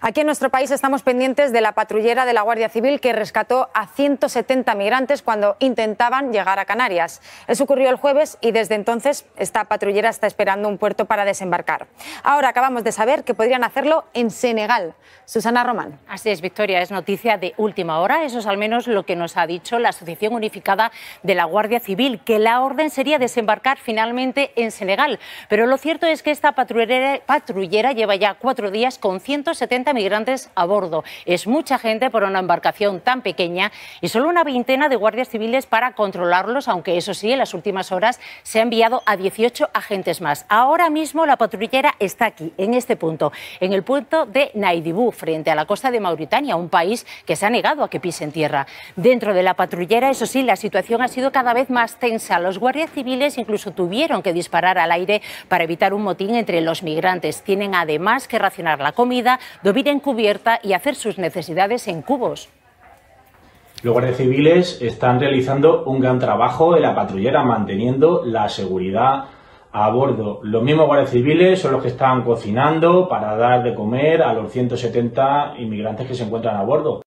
Aquí en nuestro país estamos pendientes de la patrullera de la Guardia Civil que rescató a 170 migrantes cuando intentaban llegar a Canarias. Eso ocurrió el jueves y desde entonces esta patrullera está esperando un puerto para desembarcar. Ahora acabamos de saber que podrían hacerlo en Senegal. Susana Román. Así es, Victoria, es noticia de última hora. Eso es al menos lo que nos ha dicho la Asociación Unificada de la Guardia Civil, que la orden sería desembarcar finalmente en Senegal. Pero lo cierto es que esta patrullera, patrullera lleva ya cuatro días con 170 migrantes a bordo. Es mucha gente por una embarcación tan pequeña y solo una veintena de guardias civiles para controlarlos, aunque eso sí, en las últimas horas se ha enviado a 18 agentes más. Ahora mismo la patrullera está aquí, en este punto, en el puerto de Naidibú, frente a la costa de Mauritania, un país que se ha negado a que pisen tierra. Dentro de la patrullera, eso sí, la situación ha sido cada vez más tensa. Los guardias civiles incluso tuvieron que disparar al aire para evitar un motín entre los migrantes. Tienen además que racionar la comida, vida en cubierta y hacer sus necesidades en cubos. Los guardias civiles están realizando un gran trabajo en la patrullera, manteniendo la seguridad a bordo. Los mismos guardias civiles son los que están cocinando para dar de comer a los 170 inmigrantes que se encuentran a bordo.